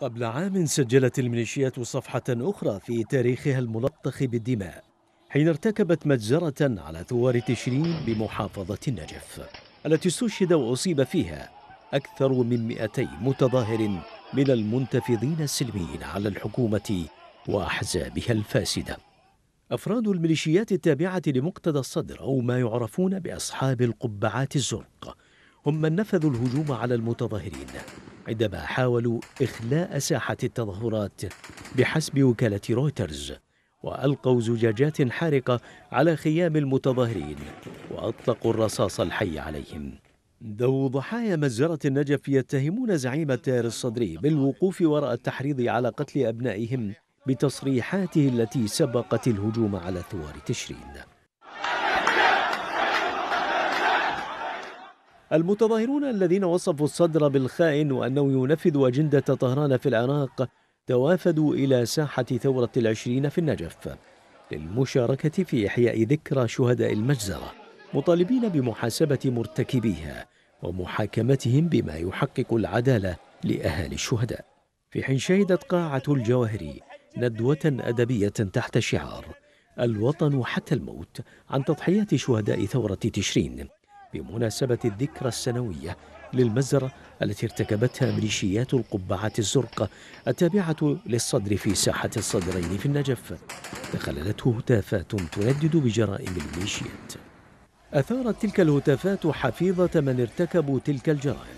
قبل عام سجلت الميليشيات صفحة أخرى في تاريخها الملطخ بالدماء حين ارتكبت مجزرة على ثوار تشرين بمحافظة النجف التي استشهد وأصيب فيها أكثر من 200 متظاهر من المنتفضين السلميين على الحكومة وأحزابها الفاسدة أفراد الميليشيات التابعة لمقتدى الصدر أو ما يعرفون بأصحاب القبعات الزرق هم من نفذوا الهجوم على المتظاهرين عندما حاولوا إخلاء ساحة التظاهرات بحسب وكالة رويترز وألقوا زجاجات حارقة على خيام المتظاهرين وأطلقوا الرصاص الحي عليهم ذو ضحايا مجزرة النجف يتهمون زعيم التيار الصدري بالوقوف وراء التحريض على قتل أبنائهم بتصريحاته التي سبقت الهجوم على ثوار تشرين المتظاهرون الذين وصفوا الصدر بالخائن وأنه ينفذ أجندة طهران في العراق توافدوا إلى ساحة ثورة العشرين في النجف للمشاركة في إحياء ذكرى شهداء المجزرة مطالبين بمحاسبة مرتكبيها ومحاكمتهم بما يحقق العدالة لأهالي الشهداء في حين شهدت قاعة الجواهري ندوة أدبية تحت شعار الوطن حتى الموت عن تضحيات شهداء ثورة تشرين بمناسبة الذكرى السنوية للمزرة التي ارتكبتها ميليشيات القبعة الزرقاء التابعة للصدر في ساحة الصدرين في النجف تخللته هتافات تندد بجرائم الميليشيات أثارت تلك الهتافات حفيظة من ارتكبوا تلك الجرائم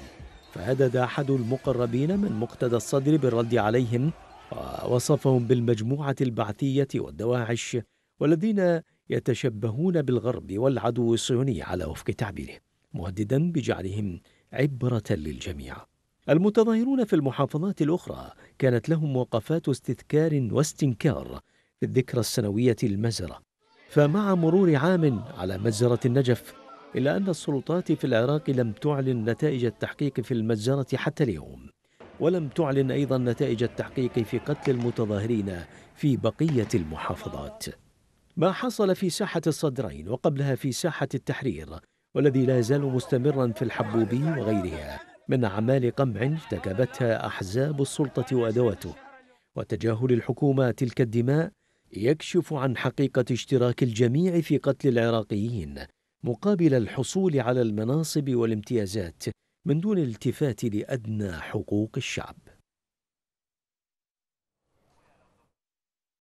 فهدد أحد المقربين من مقتدى الصدر بالرد عليهم ووصفهم بالمجموعة البعثية والدواعش والذين يتشبهون بالغرب والعدو الصهيوني على وفق تعبيره مهددا بجعلهم عبرة للجميع المتظاهرون في المحافظات الأخرى كانت لهم وقفات استذكار واستنكار في الذكرى السنوية المزرة فمع مرور عام على مزرة النجف إلا أن السلطات في العراق لم تعلن نتائج التحقيق في المزرة حتى اليوم ولم تعلن أيضا نتائج التحقيق في قتل المتظاهرين في بقية المحافظات ما حصل في ساحة الصدرين وقبلها في ساحة التحرير والذي لا يزال مستمرا في الحبوبي وغيرها من أعمال قمع ارتكبتها أحزاب السلطة وأدواته وتجاهل الحكومة تلك الدماء يكشف عن حقيقة اشتراك الجميع في قتل العراقيين مقابل الحصول على المناصب والامتيازات من دون الالتفات لأدنى حقوق الشعب